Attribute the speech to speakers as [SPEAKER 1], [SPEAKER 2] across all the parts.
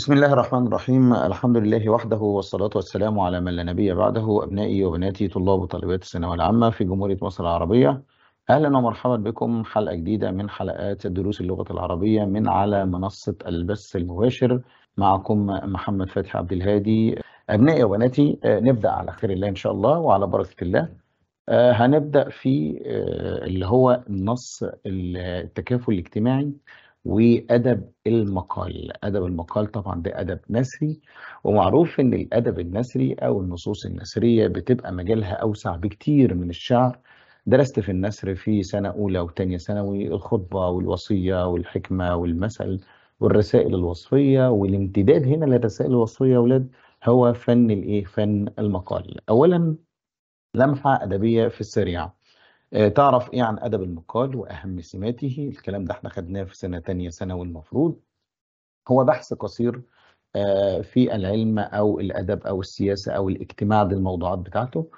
[SPEAKER 1] بسم الله الرحمن الرحيم الحمد لله وحده والصلاة والسلام على من لا نبي بعده أبنائي وبناتي طلاب وطالبات الثانوية العامة في جمهورية مصر العربية أهلا ومرحبا بكم حلقة جديدة من حلقات دروس اللغة العربية من على منصة البث المباشر معكم محمد فتحي عبد الهادي أبنائي وبناتي آه، نبدأ على خير الله إن شاء الله وعلى بركة الله آه، هنبدأ في آه، اللي هو نص التكافل الاجتماعي وادب المقال ادب المقال طبعا ده ادب نثري ومعروف ان الادب النثري او النصوص النثريه بتبقى مجالها اوسع بكتير من الشعر درست في النثر في سنه اولى وثانيه ثانوي الخطبه والوصيه والحكمه والمثل والرسائل الوصفيه والامتداد هنا للرسائل الوصفيه يا اولاد هو فن الايه فن المقال اولا لمحه ادبيه في السريع آه، تعرف ايه عن ادب المقال واهم سماته الكلام ده احنا خدناه في سنه تانية ثانوي المفروض هو بحث قصير آه، في العلم او الادب او السياسه او الاجتماع للموضوعات بتاعته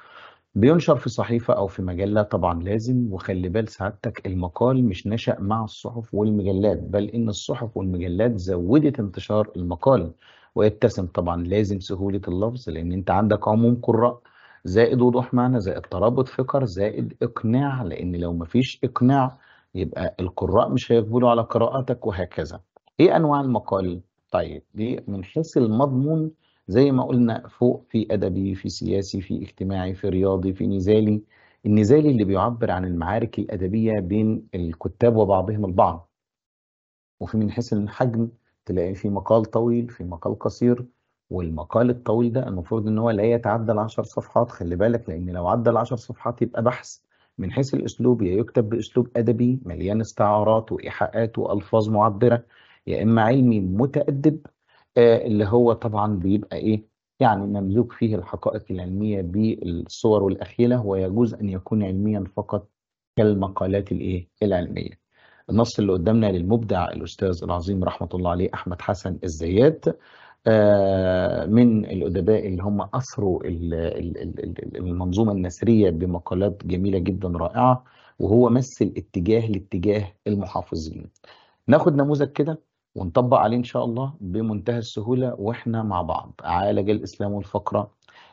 [SPEAKER 1] بينشر في صحيفه او في مجله طبعا لازم وخلي بال سعادتك المقال مش نشا مع الصحف والمجلات بل ان الصحف والمجلات زودت انتشار المقال ويتسم طبعا لازم سهوله اللفظ لان انت عندك عموم قراء زائد وضوح معنى زائد ترابط فكر زائد إقناع لأن لو مفيش إقناع يبقى القراء مش هيقبلوا على قراءاتك وهكذا إيه أنواع المقال؟ طيب دي من حيث المضمون زي ما قلنا فوق في أدبي في سياسي في اجتماعي في رياضي في نزالي النزالي اللي بيعبر عن المعارك الأدبية بين الكتاب وبعضهم البعض وفي من حيث الحجم تلاقي في مقال طويل في مقال قصير والمقال الطويل ده المفروض ان هو لا يتعدى ال 10 صفحات خلي بالك لان لو عدى ال 10 صفحات يبقى بحث من حيث الاسلوب يا يكتب باسلوب ادبي مليان استعارات وايحاءات والفاظ معبره يا اما علمي متادب آه اللي هو طبعا بيبقى ايه يعني مملوك فيه الحقائق العلميه بالصور والاخيله ويجوز ان يكون علميا فقط كالمقالات الايه العلميه. النص اللي قدامنا للمبدع الاستاذ العظيم رحمه الله عليه احمد حسن الزيات آه، من الأدباء اللي هم أثروا المنظومة النثرية بمقالات جميلة جدا رائعة وهو مثل اتجاه لاتجاه المحافظين ناخد نموذج كده ونطبق عليه إن شاء الله بمنتهى السهولة وإحنا مع بعض عالج الإسلام الفقرة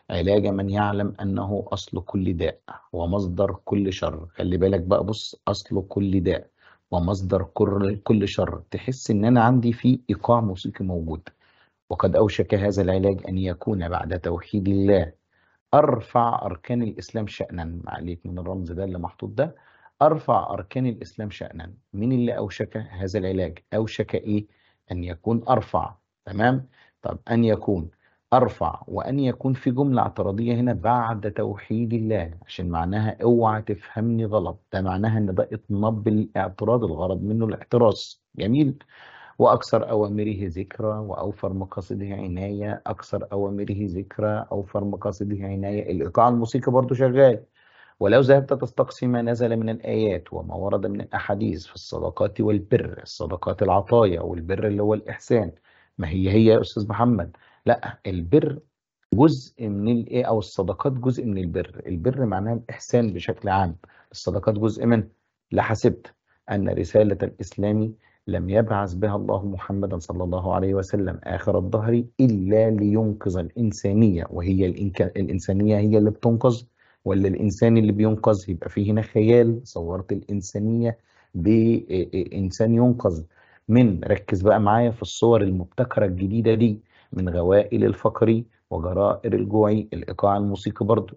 [SPEAKER 1] علاج من يعلم أنه أصل كل داء ومصدر كل شر خلي بالك بقى بص أصل كل داء ومصدر كل شر تحس إن أنا عندي في إيقاع موسيقي موجود وقد أوشك هذا العلاج أن يكون بعد توحيد الله أرفع أركان الإسلام شأنا عليك من الرمز ده اللي محطوط ده أرفع أركان الإسلام شأنا مين اللي أوشك هذا العلاج أوشك إيه أن يكون أرفع تمام طب أن يكون أرفع وأن يكون في جملة اعتراضية هنا بعد توحيد الله عشان معناها اوعى تفهمني غلط ده معناها إن ده إطناب الاعتراض الغرض منه الاعتراض جميل وأكثر أوامره ذكرى وأوفر مقاصده عناية أكثر أوامره ذكرى أوفر مقاصده عناية الإيقاع الموسيقي برضو شغال ولو ذهبت تستقصي ما نزل من الآيات وما ورد من الأحاديث في الصدقات والبر الصدقات العطايا والبر اللي هو الإحسان ما هي هي يا أستاذ محمد لا البر جزء من الايه او الصدقات جزء من البر البر معناه الاحسان بشكل عام الصدقات جزء منه لحسبت ان رساله الاسلام لم يبعث بها الله محمدا صلى الله عليه وسلم آخر الدهر إلا لينقذ الإنسانية وهي الإنسانية هي اللي بتنقذ ولا الإنسان اللي بينقذ يبقى فيه هنا خيال صورت الإنسانية بإنسان ينقذ من ركز بقى معايا في الصور المبتكرة الجديدة دي من غوائل الفقري وجرائر الجوعي الإيقاع الموسيقي برضو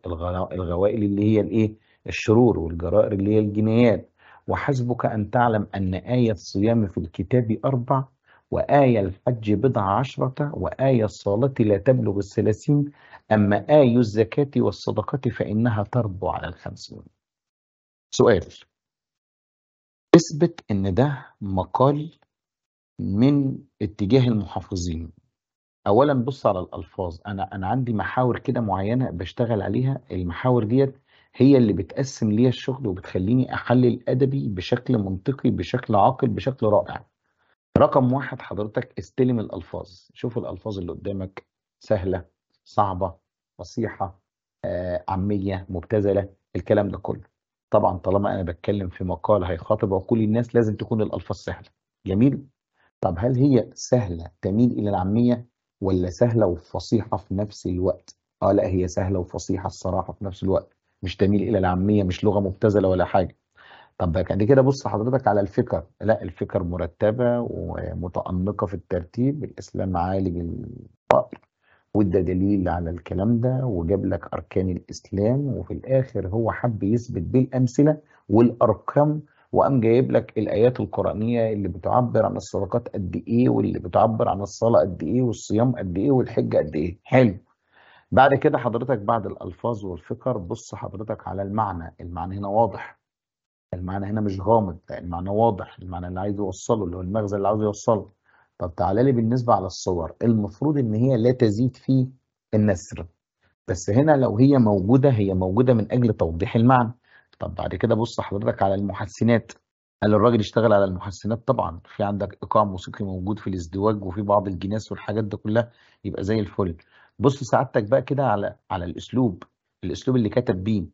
[SPEAKER 1] الغوائل اللي هي الإيه الشرور والجرائر اللي هي الجنايات وحسبك أن تعلم أن آية الصيام في الكتاب أربع وآية الحج بضع عشرة وآية الصلاة لا تبلغ الثلاثين أما آية الزكاة والصدقة فإنها تربو على الخمسين سؤال اثبت ان ده مقال من اتجاه المحافظين اولا بص على الالفاظ انا انا عندي محاور كده معينه بشتغل عليها المحاور ديت هي اللي بتقسم ليا الشغل وبتخليني احلل ادبي بشكل منطقي بشكل عاقل بشكل رائع رقم واحد حضرتك استلم الالفاظ شوف الالفاظ اللي قدامك سهله صعبه فصيحه آه، عاميه مبتذله الكلام ده كله طبعا طالما انا بتكلم في مقال هيخاطب عقول الناس لازم تكون الالفاظ سهله جميل طب هل هي سهله تميل الى العاميه ولا سهله وفصيحه في نفس الوقت اه لا هي سهله وفصيحه الصراحه في نفس الوقت مش تميل الى العاميه مش لغه مبتذله ولا حاجه طب بعد كده بص حضرتك على الفكر لا الفكر مرتبه ومتانقه في الترتيب الاسلام عالج الفقر وده دليل على الكلام ده وجاب لك اركان الاسلام وفي الاخر هو حب يثبت بالامثله والارقام وقام جايب لك الايات القرانيه اللي بتعبر عن الصدقات قد ايه واللي بتعبر عن الصلاه قد ايه والصيام قد ايه والحج قد ايه حلو بعد كده حضرتك بعد الألفاظ والفكر بص حضرتك على المعنى المعنى هنا واضح المعنى هنا مش غامض المعنى واضح المعنى اللي عايز يوصله اللي هو المغزى اللي عايز يوصله طب تعالى لي بالنسبة على الصور المفروض ان هي لا تزيد في النسر بس هنا لو هي موجودة هي موجودة من أجل توضيح المعنى طب بعد كده بص حضرتك على المحسنات قال الراجل اشتغل على المحسنات طبعا في عندك ايقاع موسيقي موجود في الازدواج وفي بعض الجناس والحاجات دي كلها يبقى زي الفل بص سعادتك بقى كده على على الاسلوب الاسلوب اللي كتب بيه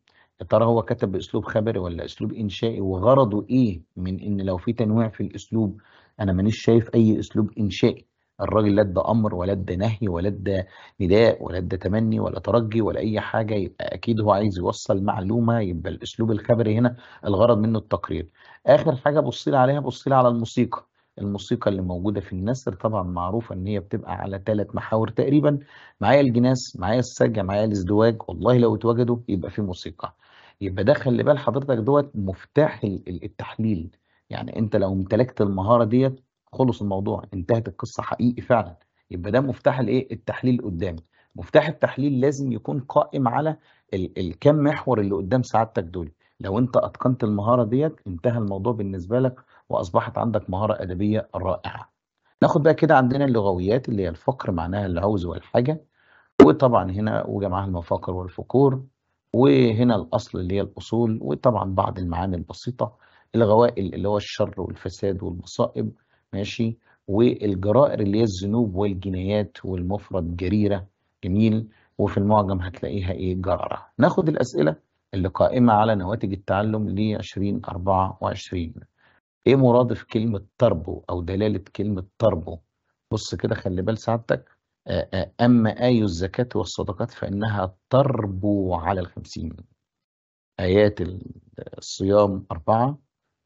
[SPEAKER 1] يا ترى هو كتب باسلوب خبري ولا اسلوب انشائي وغرضه ايه من ان لو في تنويع في الاسلوب انا مانيش شايف اي اسلوب انشائي الراجل لا ادى امر ولا ادى نهي ولا ادى نداء ولا ادى تمني ولا ترجي ولا اي حاجه يبقى اكيد هو عايز يوصل معلومه يبقى الاسلوب الخبري هنا الغرض منه التقرير اخر حاجه بصيلي عليها بصيلي على الموسيقى الموسيقى اللي موجودة في النسر طبعا معروفة ان هي بتبقى على ثلاث محاور تقريبا معايا الجناس معايا السجع معايا الازدواج والله لو اتوجدوا يبقى في موسيقى يبقى ده خلي بال حضرتك دوت مفتاح التحليل يعني انت لو امتلكت المهارة ديت خلص الموضوع انتهت القصة حقيقي فعلا يبقى ده مفتاح الايه التحليل قدامي مفتاح التحليل لازم يكون قائم على الكم محور اللي قدام سعادتك دول لو انت اتقنت المهاره ديت انتهى الموضوع بالنسبه لك واصبحت عندك مهاره ادبيه رائعه ناخد بقى كده عندنا اللغويات اللي هي الفقر معناها العوز والحاجه وطبعا هنا وجمعها المفاقر والفقور وهنا الاصل اللي هي الاصول وطبعا بعض المعاني البسيطه الغوائل اللي هو الشر والفساد والمصائب ماشي والجرائر اللي هي الذنوب والجنايات والمفرد جريره جميل وفي المعجم هتلاقيها ايه جرره ناخد الاسئله اللي قائمه على نواتج التعلم ل 2024 ايه مرادف كلمة تربو او دلالة كلمة تربو بص كده خلي بال سعادتك آه، آه، أما آي الزكاة والصدقات فإنها تربو على الخمسين آيات الصيام أربعة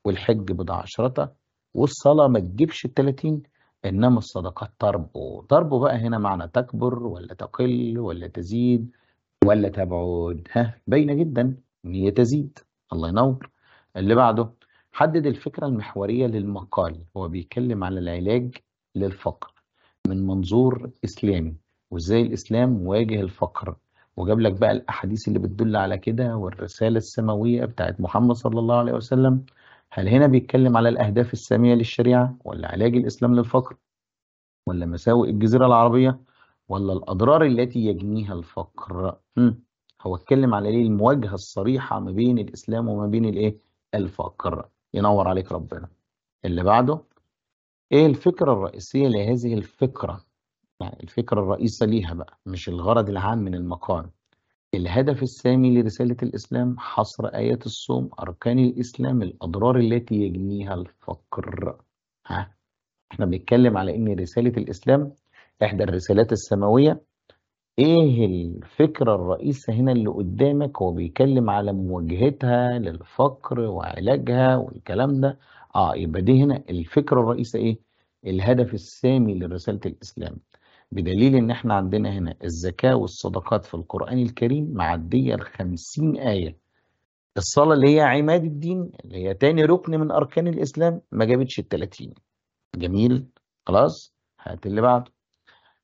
[SPEAKER 1] والحج بضع عشرة والصلاة ما تجيبش التلاتين إنما الصدقات تربو تربو بقى هنا معنى تكبر ولا تقل ولا تزيد ولا تبعد ها باينة جدا إن هي تزيد الله ينور اللي بعده حدد الفكرة المحورية للمقال هو بيتكلم على العلاج للفقر من منظور إسلامي وإزاي الإسلام واجه الفقر وجاب لك بقى الأحاديث اللي بتدل على كده والرسالة السماوية بتاعت محمد صلى الله عليه وسلم هل هنا بيتكلم على الأهداف السامية للشريعة ولا علاج الإسلام للفقر ولا مساوئ الجزيرة العربية ولا الأضرار التي يجنيها الفقر مم. هو اتكلم على ليه المواجهة الصريحة ما بين الإسلام وما بين الإيه الفقر ينور عليك ربنا اللي بعده ايه الفكرة الرئيسية لهذه الفكرة يعني الفكرة الرئيسة ليها بقى مش الغرض العام من المقال الهدف السامي لرسالة الإسلام حصر آيات الصوم أركان الإسلام الأضرار التي يجنيها الفقر ها احنا بنتكلم على ان رسالة الإسلام احدى الرسالات السماوية إيه الفكرة الرئيسة هنا اللي قدامك هو بيتكلم على مواجهتها للفقر وعلاجها والكلام ده آه يبقى دي هنا الفكرة الرئيسة إيه؟ الهدف السامي لرسالة الإسلام بدليل إن إحنا عندنا هنا الزكاة والصدقات في القرآن الكريم معدية الخمسين آية الصلاة اللي هي عماد الدين اللي هي تاني ركن من أركان الإسلام ما جابتش التلاتين جميل خلاص هات اللي بعده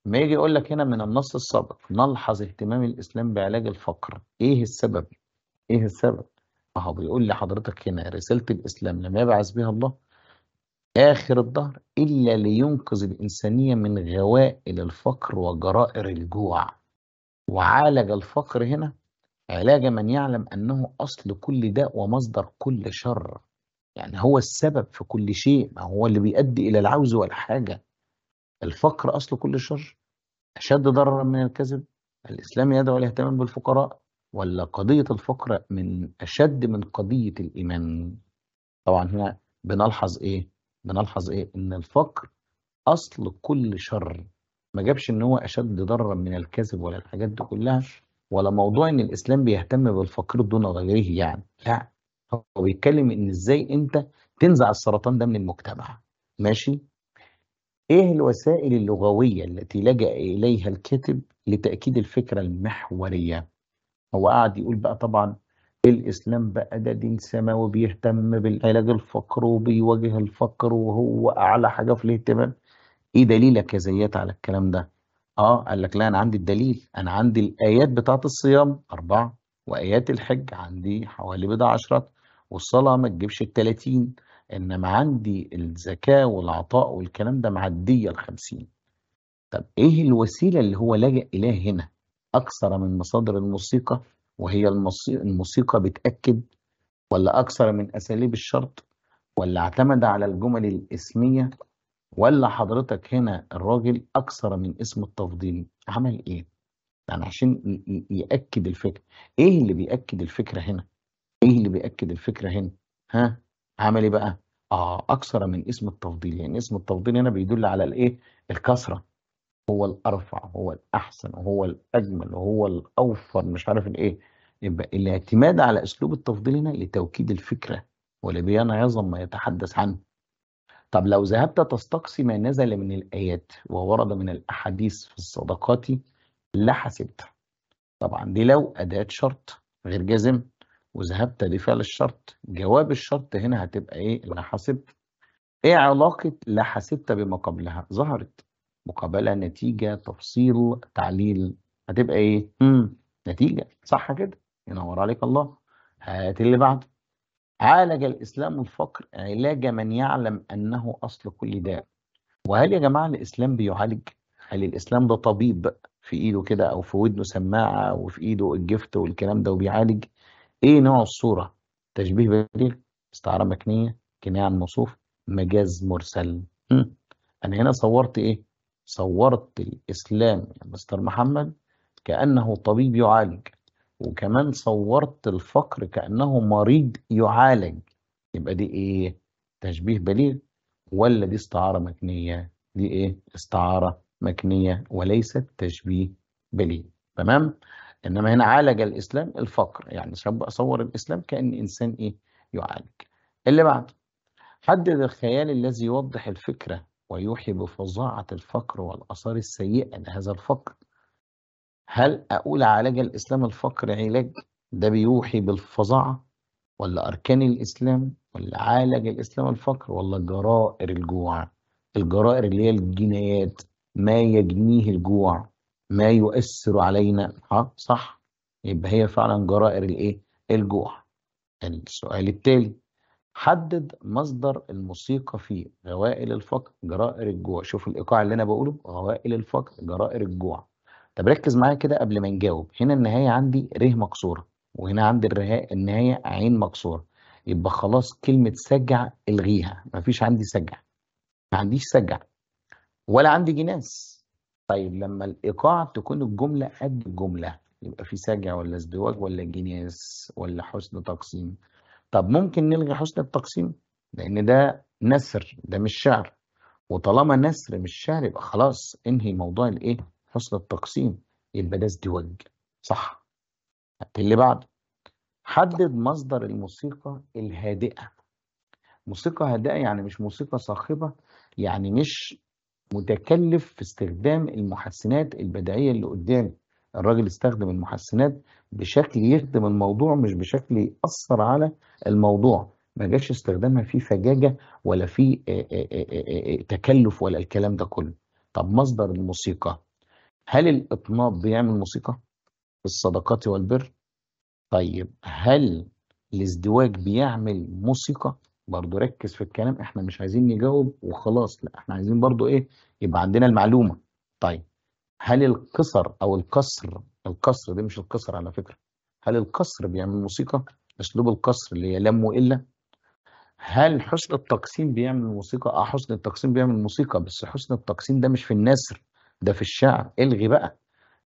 [SPEAKER 1] ما يجي يقول لك هنا من النص السابق نلحظ اهتمام الاسلام بعلاج الفقر ايه السبب ايه السبب ما هو بيقول لحضرتك هنا رساله الاسلام لم يبعث بها الله اخر الدهر الا لينقذ الانسانيه من غوائل الفقر وجرائر الجوع وعالج الفقر هنا علاج من يعلم انه اصل كل داء ومصدر كل شر يعني هو السبب في كل شيء ما هو اللي بيؤدي الى العوز والحاجه الفقر اصل كل شر أشد ضررا من الكذب الإسلام يدعو الاهتمام بالفقراء ولا قضية الفقر من أشد من قضية الإيمان طبعا هنا بنلحظ إيه بنلحظ إيه إن الفقر أصل كل شر ما جابش إن هو أشد ضررا من الكذب ولا الحاجات دي كلها ولا موضوع إن الإسلام بيهتم بالفقير دون غيره يعني لا هو بيتكلم إن إزاي أنت تنزع السرطان ده من المجتمع ماشي إيه الوسائل اللغوية التي لجأ إليها الكاتب لتأكيد الفكرة المحورية؟ هو قعد يقول بقى طبعا الإسلام بقى ده دين سماوي بيهتم بالعلاج الفقر وبيواجه الفقر وهو أعلى حاجة في الاهتمام. إيه دليلك يا زيات على الكلام ده؟ آه قال لك لا أنا عندي الدليل، أنا عندي الآيات بتاعة الصيام أربعة وآيات الحج عندي حوالي بضع عشرات والصلاة ما تجيبش ال 30 انما عندي الزكاة والعطاء والكلام ده معدية الخمسين طب ايه الوسيلة اللي هو لجأ اليها هنا اكثر من مصادر الموسيقى وهي الموسيقى بتأكد ولا اكثر من اساليب الشرط ولا اعتمد على الجمل الاسمية ولا حضرتك هنا الراجل اكثر من اسم التفضيل عمل ايه يعني عشان يأكد الفكرة ايه اللي بيأكد الفكرة هنا ايه اللي بيأكد الفكرة هنا ها عمل ايه بقى؟ اه اكثر من اسم التفضيل لان يعني اسم التفضيل هنا بيدل على الايه؟ الكثره هو الارفع هو الاحسن هو الاجمل هو الاوفر مش عارف الايه يبقى الاعتماد على اسلوب التفضيل هنا لتوكيد الفكره ولبيان عظم ما يتحدث عنه طب لو ذهبت تستقصي ما نزل من الآيات وورد من الأحاديث في الصدقات لحسبت. طبعا دي لو أداة شرط غير جازم وذهبت لفعل الشرط جواب الشرط هنا هتبقى ايه لا حسبت ايه علاقة لا حسبت بما قبلها ظهرت مقابلة نتيجة تفصيل تعليل هتبقى ايه مم. نتيجة صح كده ينور عليك الله هات اللي بعده عالج الإسلام الفقر علاج من يعلم أنه أصل كل داء وهل يا جماعة الإسلام بيعالج هل الإسلام ده طبيب في إيده كده أو في ودنه سماعة وفي إيده الجفت والكلام ده وبيعالج ايه نوع الصورة تشبيه بديل استعارة مكنية كناية عن موصوف مجاز مرسل انا هنا صورت ايه صورت الاسلام يا مستر محمد كانه طبيب يعالج وكمان صورت الفقر كانه مريض يعالج يبقى دي ايه تشبيه بليغ ولا دي استعارة مكنية دي ايه استعارة مكنية وليست تشبيه بليغ تمام انما هنا عالج الاسلام الفقر يعني شاب اصور الاسلام كان انسان ايه يعالج اللي بعده حدد الخيال الذي يوضح الفكره ويوحي بفظاعه الفقر والاثار السيئه لهذا الفقر هل اقول عالج الاسلام الفقر علاج ده بيوحي بالفظاعه ولا اركان الاسلام ولا عالج الاسلام الفقر ولا جرائر الجوع الجرائر اللي هي الجنايات ما يجنيه الجوع ما يؤثر علينا صح يبقى هي فعلا جرائر الايه الجوع السؤال التالي حدد مصدر الموسيقى في غوائل الفقر جرائر الجوع شوف الايقاع اللي انا بقوله غوائل الفقر جرائر الجوع طب ركز معايا كده قبل ما نجاوب هنا النهايه عندي ر مكسوره وهنا عندي النهايه عين مكسوره يبقى خلاص كلمه سجع الغيها مفيش عندي سجع ما عنديش سجع ولا عندي جناس طيب لما الإيقاع تكون الجملة قد الجملة يبقى في سجع ولا ازدواج ولا جناس ولا حسن تقسيم طب ممكن نلغي حسن التقسيم لأن ده نسر ده مش شعر وطالما نسر مش شعر يبقى خلاص انهي موضوع الايه حسن التقسيم يبقى ده ازدواج صح اللي بعده حدد مصدر الموسيقى الهادئة موسيقى هادئة يعني مش موسيقى صاخبة يعني مش متكلف في استخدام المحسنات البدعية اللي قدامي الراجل استخدم المحسنات بشكل يخدم الموضوع مش بشكل يأثر على الموضوع ما جاش استخدامها في فجاجة ولا في آه، آه، آه، تكلف ولا الكلام ده كله طب مصدر الموسيقى هل الإطناب بيعمل موسيقى في الصدقات والبر طيب هل الازدواج بيعمل موسيقى برضو ركز في الكلام احنا مش عايزين نجاوب وخلاص لا احنا عايزين برضو ايه يبقى عندنا المعلومة طيب هل القصر او القصر القصر ده مش القصر على فكرة هل القصر بيعمل موسيقى اسلوب القصر اللي هي لم والا هل حسن التقسيم بيعمل موسيقى اه حسن التقسيم بيعمل موسيقى بس حسن التقسيم ده مش في النثر ده في الشعر الغي بقى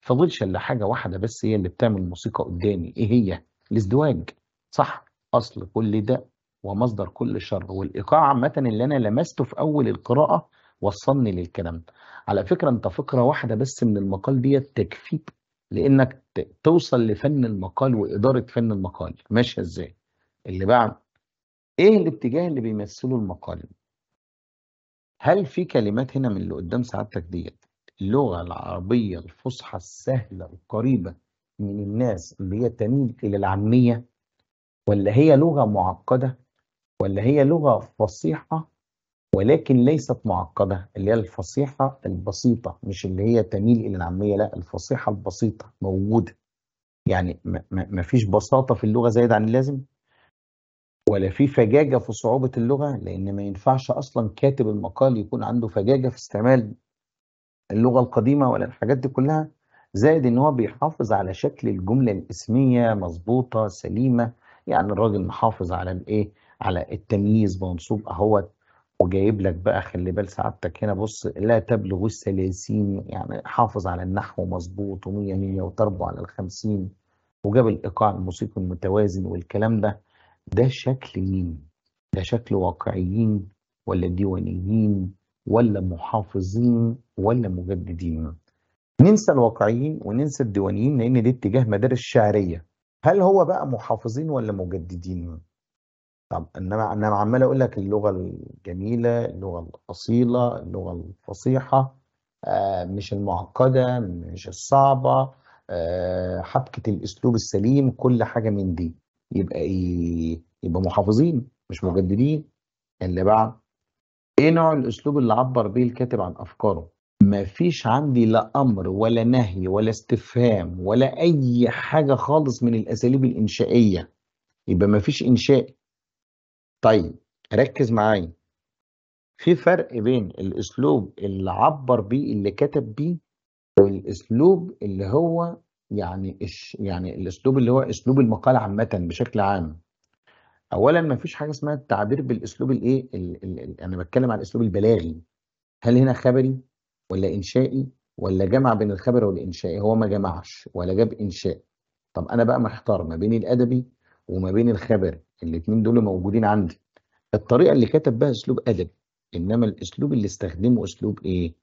[SPEAKER 1] فضلش الا حاجه واحده بس هي اللي بتعمل موسيقى قدامي ايه هي الازدواج صح اصل كل ده ومصدر كل شر والايقاع عامه اللي انا لمسته في اول القراءه وصلني للكلام ده على فكره انت فكره واحده بس من المقال ديت تكفيك لانك توصل لفن المقال واداره فن المقال ماشيه ازاي اللي بعد ايه الاتجاه اللي بيمثله المقال هل في كلمات هنا من اللي قدام سعادتك ديت اللغه العربيه الفصحى السهله القريبه من الناس اللي هي تميل الى العاميه ولا هي لغه معقده ولا هي لغة فصيحة ولكن ليست معقدة اللي هي الفصيحة البسيطة مش اللي هي تميل إلى العامية لا الفصيحة البسيطة موجودة يعني ما فيش بساطة في اللغة زايد عن اللازم ولا في فجاجة في صعوبة اللغة لأن ما ينفعش أصلا كاتب المقال يكون عنده فجاجة في استعمال اللغة القديمة ولا الحاجات دي كلها زائد ان هو بيحافظ على شكل الجملة الاسمية مظبوطة سليمة يعني الراجل محافظ على الايه على التمييز منصوب اهوت وجايب لك بقى خلي بال سعادتك هنا بص لا تبلغ الثلاثين يعني حافظ على النحو مظبوط ومية مية وتربو على الخمسين وجاب الإيقاع الموسيقي المتوازن والكلام ده ده شكل مين؟ ده شكل واقعيين ولا ديوانيين ولا محافظين ولا مجددين؟ ننسى الواقعيين وننسى الديوانيين لأن دي اتجاه مدارس شعرية هل هو بقى محافظين ولا مجددين؟ طب انما انا عمال اقول لك اللغه الجميله اللغه الاصيله اللغه الفصيحه آه، مش المعقده مش الصعبه آه، حبكه الاسلوب السليم كل حاجه من دي يبقى ايه يبقى محافظين مش آه. مجددين اللي بعد ايه نوع الاسلوب اللي عبر بيه الكاتب عن افكاره ما فيش عندي لا امر ولا نهي ولا استفهام ولا اي حاجه خالص من الاساليب الانشائيه يبقى ما فيش انشائي طيب ركز معايا في فرق بين الاسلوب اللي عبر بيه اللي كتب بيه والاسلوب اللي هو يعني إش يعني الاسلوب اللي هو اسلوب المقال عامه بشكل عام اولا ما فيش حاجه اسمها التعبير بالاسلوب الايه انا بتكلم على الاسلوب البلاغي هل هنا خبري ولا انشائي ولا جمع بين الخبر والانشائي هو ما جمعش ولا جاب انشاء طب انا بقى محتار ما بين الادبي وما بين الخبري الاثنين دول موجودين عندي الطريقه اللي كتب بها اسلوب ادبي انما الاسلوب اللي استخدمه اسلوب ايه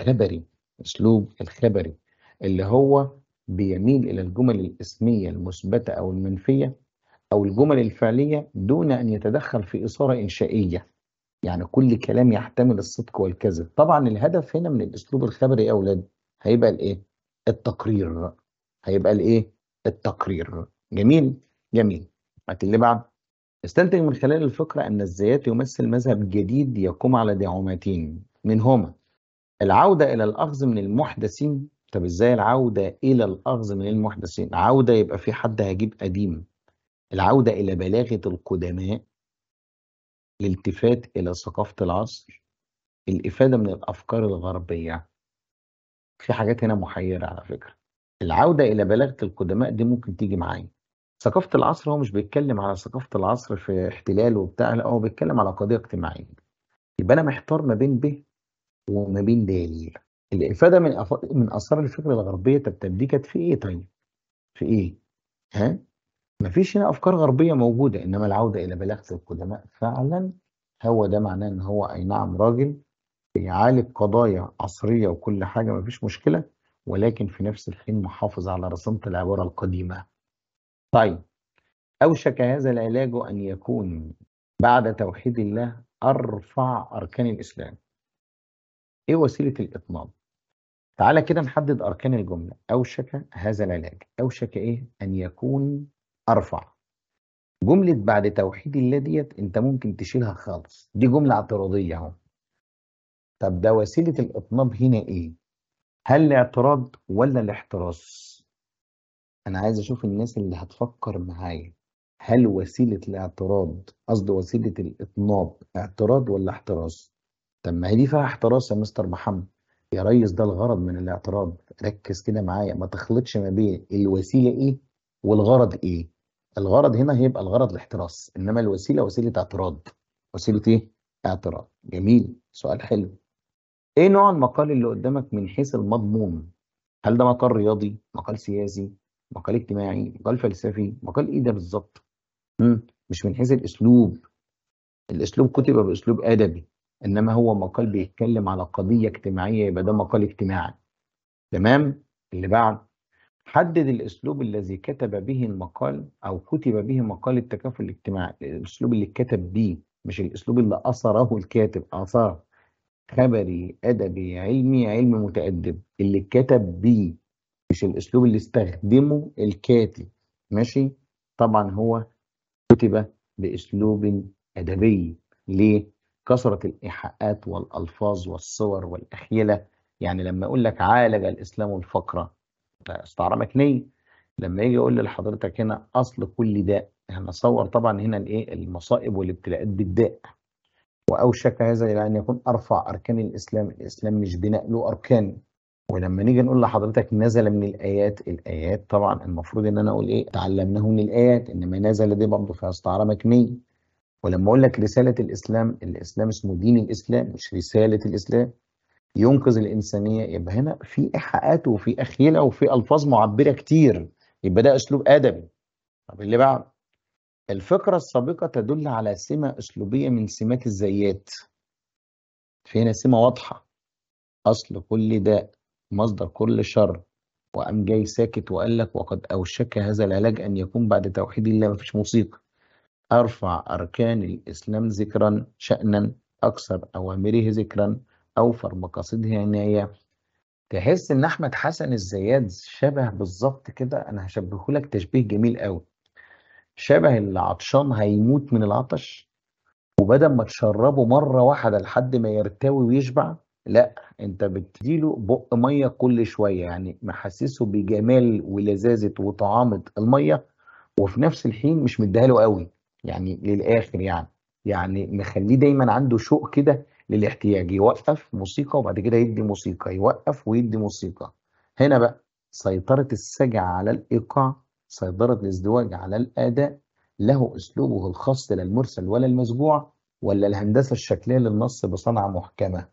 [SPEAKER 1] خبري اسلوب الخبري اللي هو بيميل الى الجمل الاسميه المثبته او المنفيه او الجمل الفعليه دون ان يتدخل في اثاره انشائيه يعني كل كلام يحتمل الصدق والكذب طبعا الهدف هنا من الاسلوب الخبري يا اولاد هيبقى الايه التقرير هيبقى الايه التقرير جميل جميل هات اللي بعد استنتج من خلال الفكرة أن الزيات يمثل مذهب جديد يقوم على دعومتين منهما العودة إلى الأخذ من المحدثين طب إزاي العودة إلى الأخذ من المحدثين عودة يبقى في حد هجيب قديم العودة إلى بلاغة القدماء الالتفات إلى ثقافة العصر الإفادة من الأفكار الغربية في حاجات هنا محيرة على فكرة العودة إلى بلاغة القدماء دي ممكن تيجي معايا ثقافة العصر هو مش بيتكلم على ثقافة العصر في احتلال وبتاع لا هو بيتكلم على قضية اجتماعية يبقى أنا محتار ما بين ب وما بين دال الإفادة من أف... من آثار الفكر الغربية طب طب دي كانت في إيه طيب؟ في إيه؟ ها؟ مفيش هنا أفكار غربية موجودة إنما العودة إلى بلاغة القدماء فعلا هو ده معناه إن هو أي نعم راجل بيعالج قضايا عصرية وكل حاجة مفيش مشكلة ولكن في نفس الحين محافظ على رسمة العبارة القديمة طيب أوشك هذا العلاج أن يكون بعد توحيد الله أرفع أركان الإسلام إيه وسيلة الإطنان؟ تعالى كده نحدد أركان الجملة أوشك هذا العلاج أوشك إيه؟ أن يكون أرفع جملة بعد توحيد الله ديت أنت ممكن تشيلها خالص دي جملة اعتراضية أهو طب ده وسيلة الإطناب هنا إيه؟ هل الاعتراض ولا الاحتراز؟ أنا عايز أشوف الناس اللي هتفكر معايا هل وسيلة الاعتراض قصدي وسيلة الإطناب اعتراض ولا احتراز؟ طب ما هي دي فيها احتراز يا مستر محمد يا ريس ده الغرض من الاعتراض ركز كده معايا ما تخلطش ما بين الوسيلة إيه والغرض إيه الغرض هنا هيبقى الغرض الاحتراز إنما الوسيلة وسيلة اعتراض وسيلة إيه؟ اعتراض جميل سؤال حلو إيه نوع المقال اللي قدامك من حيث المضمون؟ هل ده مقال رياضي؟ مقال سياسي؟ مقال اجتماعي مقال فلسفي مقال ايه ده بالظبط مش من حيث الاسلوب الاسلوب كتب باسلوب ادبي انما هو مقال بيتكلم على قضيه اجتماعيه يبقى ده مقال اجتماعي تمام اللي بعد حدد الاسلوب الذي كتب به المقال او كتب به مقال التكافل الاجتماعي الاسلوب اللي كتب به مش الاسلوب اللي اثره الكاتب اثار خبري ادبي علمي علم متادب اللي كتب بيه مش الاسلوب اللي استخدمه الكاتب ماشي طبعا هو كتب باسلوب ادبي ليه كثره الايحاءات والالفاظ والصور والاخيله يعني لما اقول لك عالج الاسلام الفقره ده ني لما يجي يقول لحضرتك هنا اصل كل داء صور طبعا هنا الايه المصائب والابتلاءات بالداء واوشك هذا الى ان يكون ارفع اركان الاسلام الاسلام مش بناء له اركان ولما نيجي نقول لحضرتك نزل من الآيات الآيات طبعا المفروض إن أنا أقول إيه تعلمناه من الآيات إنما نزل دي برضه فيها استعارة مكنية ولما أقول لك رسالة الإسلام الإسلام اسمه دين الإسلام مش رسالة الإسلام ينقذ الإنسانية يبقى هنا في إيحاءات وفي أخيلة وفي ألفاظ معبرة كتير يبقى ده أسلوب أدبي طب اللي بعد الفكرة السابقة تدل على سمة أسلوبية من سمات الزيات في هنا سمة واضحة أصل كل ده مصدر كل شر وقام جاي ساكت وقال لك وقد أوشك هذا العلاج أن يكون بعد توحيد الله مفيش موسيقى أرفع أركان الإسلام ذكرا شأنا أكثر أوامره ذكرا أوفر مقاصده عناية تحس إن أحمد حسن الزيات شبه بالظبط كده أنا هشبهه لك تشبيه جميل قوي شبه اللي عطشان هيموت من العطش وبدل ما تشربه مرة واحدة لحد ما يرتوي ويشبع لأ، أنت بتديله بُق مَيّة كل شوية، يعني محسّسه بجمال ولذاذة وطعامة المَيّة، وفي نفس الحين مش مدّيها له قوي يعني للآخر يعني، يعني مخلّيه دايمًا عنده شوق كده للاحتياج، يوقّف موسيقى وبعد كده يدّي موسيقى، يوقّف ويدّي موسيقى، هنا بقى سيطرة السَّجع على الإيقاع، سيطرة الازدواج على الأداء، له أسلوبه الخاص لا المُرسَل ولا المسبوع، ولا الهندسة الشكلية للنَص بصنعة مُحكمة.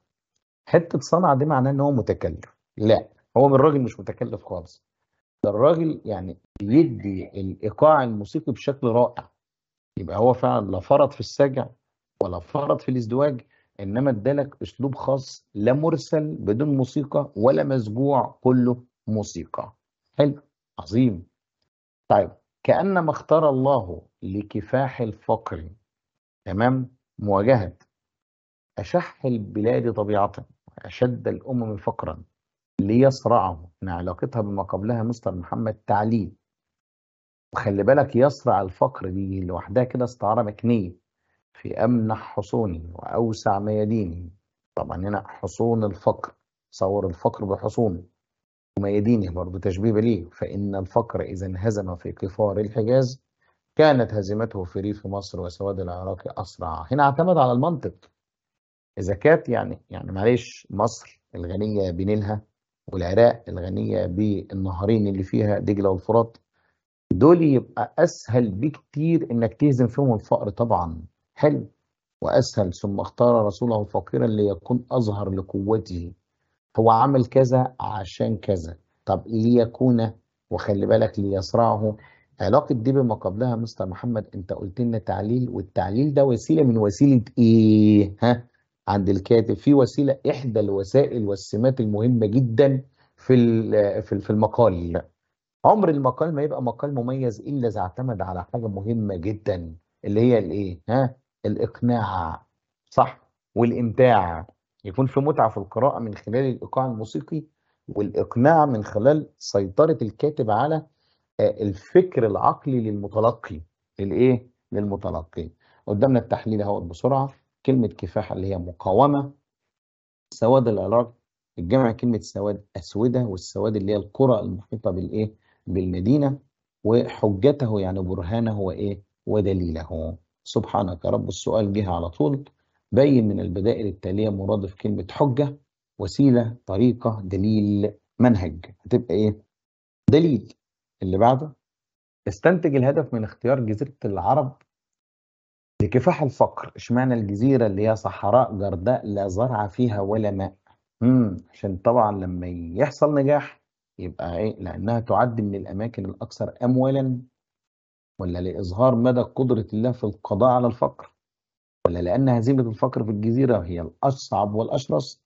[SPEAKER 1] حته صنع دي معناه ان هو متكلف لا هو من الراجل مش متكلف خالص ده الراجل يعني بيدي الايقاع الموسيقي بشكل رائع يبقى هو فعلا لا فرط في السجع ولا فرط في الازدواج انما ادالك اسلوب خاص لا مرسل بدون موسيقى ولا مسجوع كله موسيقى حلو عظيم طيب كانما اختار الله لكفاح الفقر تمام مواجهه اشح البلاد طبيعه أشد الأمم فقرا ليصرعه إن علاقتها بما قبلها مستر محمد تعليل وخلي بالك يصرع الفقر دي لوحدها كده استعارة مكنية في أمنح حصوني وأوسع مياديني طبعا هنا حصون الفقر صور الفقر بحصونه وميادينه برضه تشبيه ليه فإن الفقر إذا انهزم في قفار الحجاز كانت هزيمته في ريف مصر وسواد العراق أسرع هنا اعتمد على المنطق اذا كانت يعني يعني معلش مصر الغنية بنيلها والعراق الغنية بالنهرين اللي فيها دجلة والفرات دول يبقى أسهل بكتير إنك تهزم فيهم الفقر طبعا حلو وأسهل ثم اختار رسوله فقيرا ليكون أظهر لقوته هو عمل كذا عشان كذا طب ليكون وخلي بالك ليصرعه علاقة دي بما قبلها مستر محمد انت قلت لنا تعليل والتعليل ده وسيلة من وسيلة ايه ها عند الكاتب في وسيله احدى الوسائل والسمات المهمه جدا في في المقال عمر المقال ما يبقى مقال مميز الا اذا اعتمد على حاجه مهمه جدا اللي هي الايه ها الاقناع صح والامتاع يكون في متعه في القراءه من خلال الايقاع الموسيقي والاقناع من خلال سيطره الكاتب على آه، الفكر العقلي للمتلقي الايه للمتلقي قدامنا التحليل اهو بسرعه كلمة كفاح اللي هي مقاومة سواد العراق الجمع كلمة سواد أسودة والسواد اللي هي القرى المحيطة بالإيه بالمدينة وحجته يعني برهانه وإيه ودليله سبحانك يا رب السؤال جه على طول بين من البدائل التالية مرادف كلمة حجة وسيلة طريقة دليل منهج هتبقى إيه دليل اللي بعده استنتج الهدف من اختيار جزيرة العرب لكفاح الفقر اشمعنى الجزيرة اللي هي صحراء جرداء لا زرع فيها ولا ماء امم عشان طبعا لما يحصل نجاح يبقى ايه لانها تعد من الاماكن الاكثر اموالا ولا لاظهار مدى قدرة الله في القضاء على الفقر ولا لان هزيمة الفقر في الجزيرة هي الاصعب والاشرس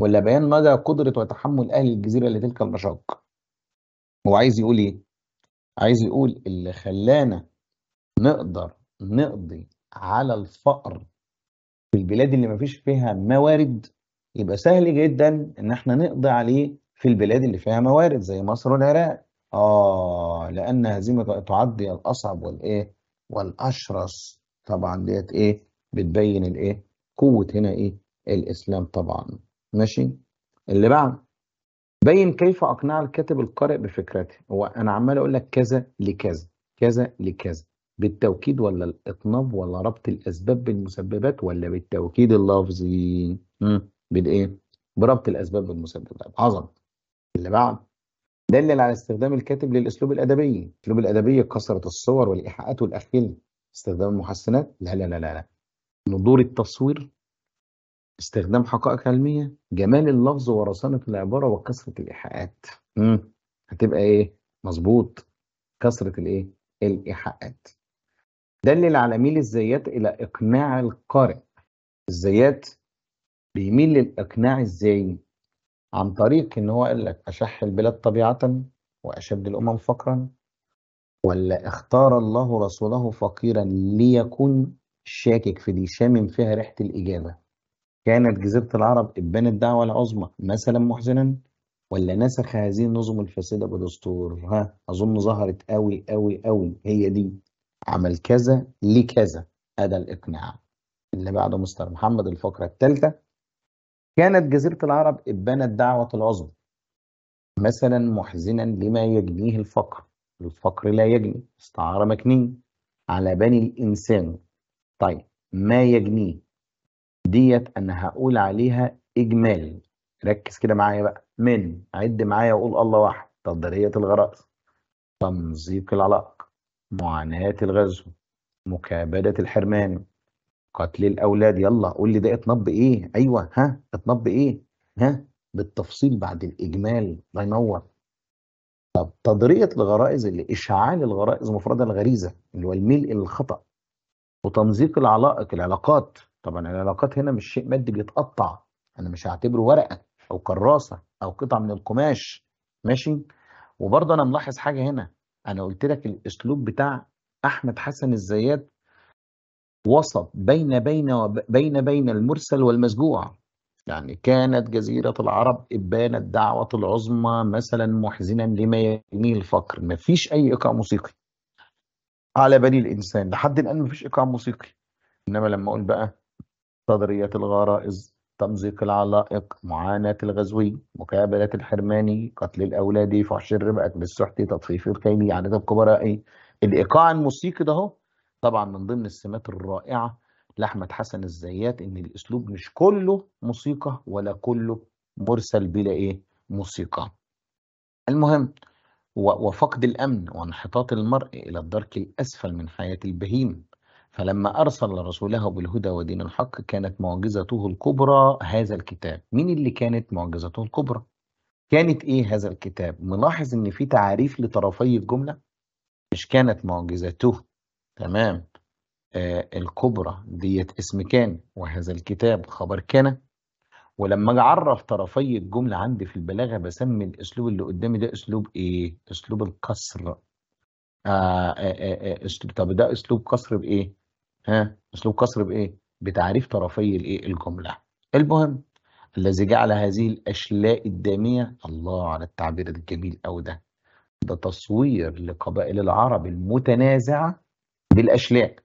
[SPEAKER 1] ولا بيان مدى قدرة وتحمل اهل الجزيرة لتلك المشاق هو عايز يقول ايه عايز يقول اللي خلانا نقدر نقضي على الفقر في البلاد اللي ما فيش فيها موارد يبقى سهل جدا ان احنا نقضي عليه في البلاد اللي فيها موارد زي مصر والعراق اه لان هزيمه تعدي الاصعب والايه والاشرس طبعا ديت ايه بتبين الايه قوه هنا ايه الاسلام طبعا ماشي اللي بعد بين كيف اقنع الكاتب القارئ بفكرته هو انا عمال اقول لك كذا لكذا كذا لكذا بالتوكيد ولا الإطناب ولا ربط الأسباب بالمسببات ولا بالتوكيد اللفظي امم بالإيه؟ بربط الأسباب بالمسببات عظم اللي بعد دلل على استخدام الكاتب للأسلوب الأدبي الأسلوب الأدبي كثرة الصور والإيحاءات والأخيل استخدام المحسنات لا لا لا لا, لا. نضور التصوير استخدام حقائق علمية جمال اللفظ ورصانة العبارة وكثرة الإيحاءات هتبقى إيه؟ مظبوط كثرة الإيه؟ الإيحاءات دلل على ميل الزيات إلى إقناع القارئ الزيات بيميل للإقناع إزاي؟ عن طريق إن هو قال لك أشح البلاد طبيعة وأشد الأمم فقرا ولا اختار الله رسوله فقيرا ليكون شاكك في دي شامم فيها ريحة الإجابة كانت جزيرة العرب إبان الدعوة العظمى مثلا محزنا ولا نسخ هذه النظم الفاسدة بدستور ها أظن ظهرت أوي أوي أوي هي دي عمل كذا لكذا هذا الإقناع اللي بعده مستر محمد الفقرة الثالثة كانت جزيرة العرب اتبنت دعوة العظم مثلا محزنا لما يجنيه الفقر الفقر لا يجني استعارة مكنين على بني الإنسان طيب ما يجنيه ديت أنا هقول عليها إجمال ركز كده معايا بقى من عد معايا وقول الله واحد تضرية الغرائز تمزيق العلاقة معاناة الغزو مكابدة الحرمان قتل الأولاد يلا قول لي ده اتنب إيه أيوه ها اتنب إيه ها بالتفصيل بعد الإجمال الله ينور طب تضرية الغرائز اللي إشعال الغرائز مفردة الغريزة اللي هو الميل إلى الخطأ وتمزيق العلائق العلاقات طبعا العلاقات هنا مش شيء مادي بيتقطع أنا مش هعتبره ورقة أو كراسة أو قطعة من القماش ماشي وبرضه أنا ملاحظ حاجة هنا انا قلت لك الاسلوب بتاع احمد حسن الزيات وسط بين بين بين بين المرسل والمسجوع يعني كانت جزيرة العرب ابان الدعوه العظمى مثلا محزنا لما يجني الفقر ما فيش أي إيقاع موسيقي على بني الإنسان لحد الآن ما فيش إيقاع موسيقي إنما لما أقول بقى صدريات الغرائز تمزيق العلائق معاناة الغزوي مكابلة الحرماني قتل الأولاد فحش أكل السحتي تطفيف ده الكبراء إيه الإيقاع الموسيقي ده هو. طبعا من ضمن السمات الرائعة لأحمد حسن الزيات إن الأسلوب مش كله موسيقى ولا كله مرسل بلا إيه موسيقى المهم وفقد الأمن وانحطاط المرء إلى الدرك الأسفل من حياة البهيم فلما أرسل رسوله بالهدى ودين الحق كانت معجزته الكبرى هذا الكتاب مين اللي كانت معجزته الكبرى؟ كانت إيه هذا الكتاب؟ ملاحظ إن في تعريف لطرفي الجملة مش كانت معجزته تمام آه الكبرى ديت اسم كان وهذا الكتاب خبر كان ولما اعرف طرفي الجمله عندي في البلاغه بسمي الاسلوب اللي قدامي ده اسلوب ايه؟ اسلوب الكسر. آه،, آه آه آه اسلوب طب ده اسلوب كسر بايه؟ ها اسلوب كسر بايه بتعريف طرفي الايه الجمله المهم الذي جعل هذه الاشلاء الداميه الله على التعبير الجميل قوي ده ده تصوير لقبائل العرب المتنازعه بالاشلاء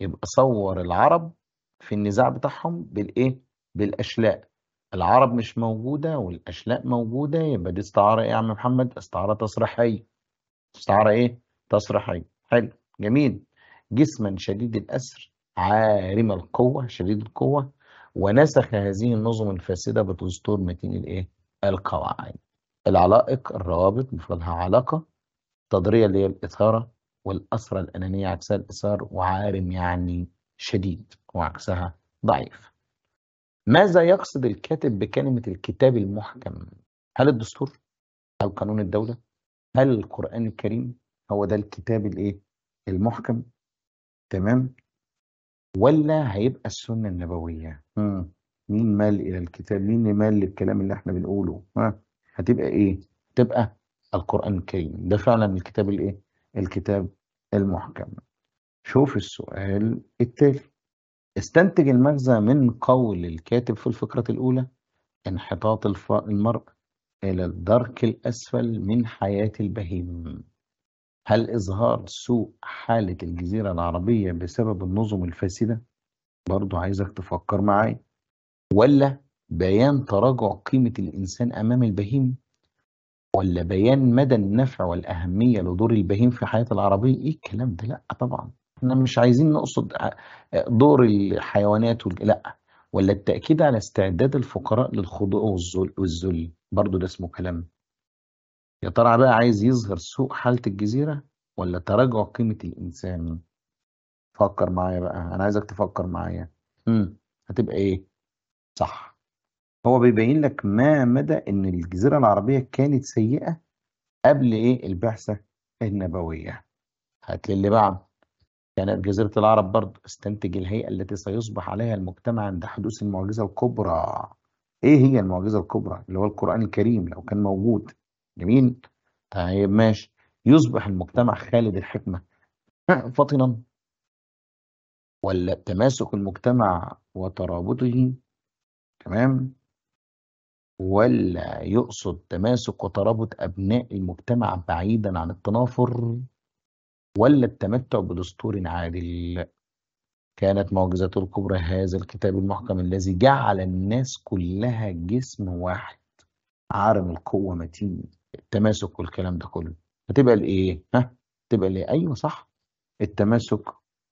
[SPEAKER 1] يبقى صور العرب في النزاع بتاعهم بالايه بالاشلاء العرب مش موجوده والاشلاء موجوده يبقى دي استعاره ايه يا عم محمد استعاره تصريحيه استعاره ايه تصريحيه حلو جميل جسما شديد الأسر عارم القوة شديد القوة ونسخ هذه النظم الفاسدة بتستور متين الإيه؟ القواعد العلائق الروابط مفردها علاقة تضرية اللي هي الإثارة والأسرة الأنانية عكسها الإثار وعارم يعني شديد وعكسها ضعيف ماذا يقصد الكاتب بكلمة الكتاب المحكم؟ هل الدستور؟ هل قانون الدولة؟ هل القرآن الكريم؟ هو ده الكتاب الإيه؟ المحكم تمام؟ ولا هيبقى السنة النبوية؟ مم. مين مال إلى الكتاب، مين مال للكلام اللي إحنا بنقوله، ها؟ هتبقى إيه؟ تبقى القرآن الكريم، ده فعلًا الكتاب الإيه، الكتاب المحكم. شوف السؤال التالي، استنتج المغزى من قول الكاتب في الفكرة الأولى انحطاط المرء إلى الدرك الأسفل من حياة البهيم. هل إظهار سوء حالة الجزيرة العربية بسبب النظم الفاسدة؟ برضو عايزك تفكر معايا ولا بيان تراجع قيمة الإنسان أمام البهيم ولا بيان مدى النفع والأهمية لدور البهيم في حياة العربية إيه الكلام ده لأ طبعا احنا مش عايزين نقصد آه، دور الحيوانات وال... لأ ولا التأكيد على استعداد الفقراء للخضوع والذل برضو ده اسمه كلام يا ترى بقى عايز يظهر سوء حالة الجزيرة ولا تراجع قيمة الإنسان؟ فكر معايا بقى أنا عايزك تفكر معايا هتبقى إيه؟ صح هو بيبين لك ما مدى إن الجزيرة العربية كانت سيئة قبل إيه البعثة النبوية هات لي اللي بعد كانت جزيرة العرب برضه استنتج الهيئة التي سيصبح عليها المجتمع عند حدوث المعجزة الكبرى إيه هي المعجزة الكبرى؟ اللي هو القرآن الكريم لو كان موجود جميل طيب ماشي يصبح المجتمع خالد الحكمة فطنا ولا تماسك المجتمع وترابطه تمام ولا يقصد تماسك وترابط أبناء المجتمع بعيدا عن التنافر ولا التمتع بدستور عادل كانت معجزته الكبرى هذا الكتاب المحكم الذي جعل الناس كلها جسم واحد عارم القوة متين التماسك والكلام ده كله هتبقى الايه ها تبقى الايه ايوه صح التماسك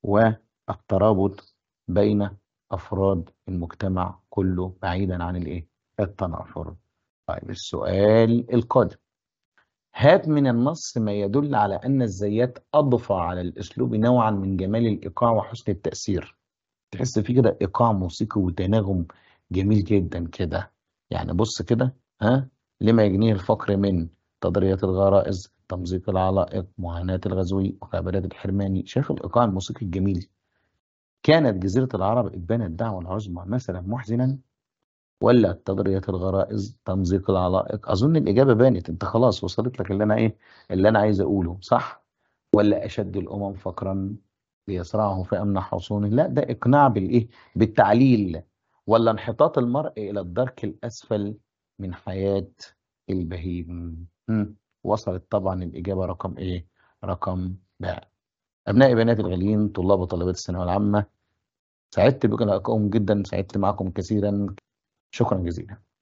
[SPEAKER 1] والترابط بين افراد المجتمع كله بعيدا عن الايه التنافر طيب السؤال القادم هات من النص ما يدل على أن الزيات أضفى على الأسلوب نوعا من جمال الإيقاع وحسن التأثير تحس فيه كده إيقاع موسيقي وتناغم جميل جدا كده يعني بص كده ها لما يجنيه الفقر من تضرية الغرائز تمزيق العلائق معاناة الغزوي مقابلات الحرماني شايف الإيقاع الموسيقي الجميل كانت جزيرة العرب إبان الدعوة العظمى مثلا محزنا ولا تضرية الغرائز تمزيق العلائق أظن الإجابة بانت أنت خلاص وصلت لك اللي أنا إيه اللي أنا عايز أقوله صح ولا أشد الأمم فقرا ليسرعه في أمن حصونه لا ده إقناع بالإيه بالتعليل ولا انحطاط المرء إلى الدرك الأسفل من حياة البهيم وصلت طبعا الإجابة رقم إيه؟ رقم باء أبنائي بنات الغاليين طلاب وطالبات الثانوية العامة سعدت بكم جدا سعدت معكم كثيرا شكرا جزيلا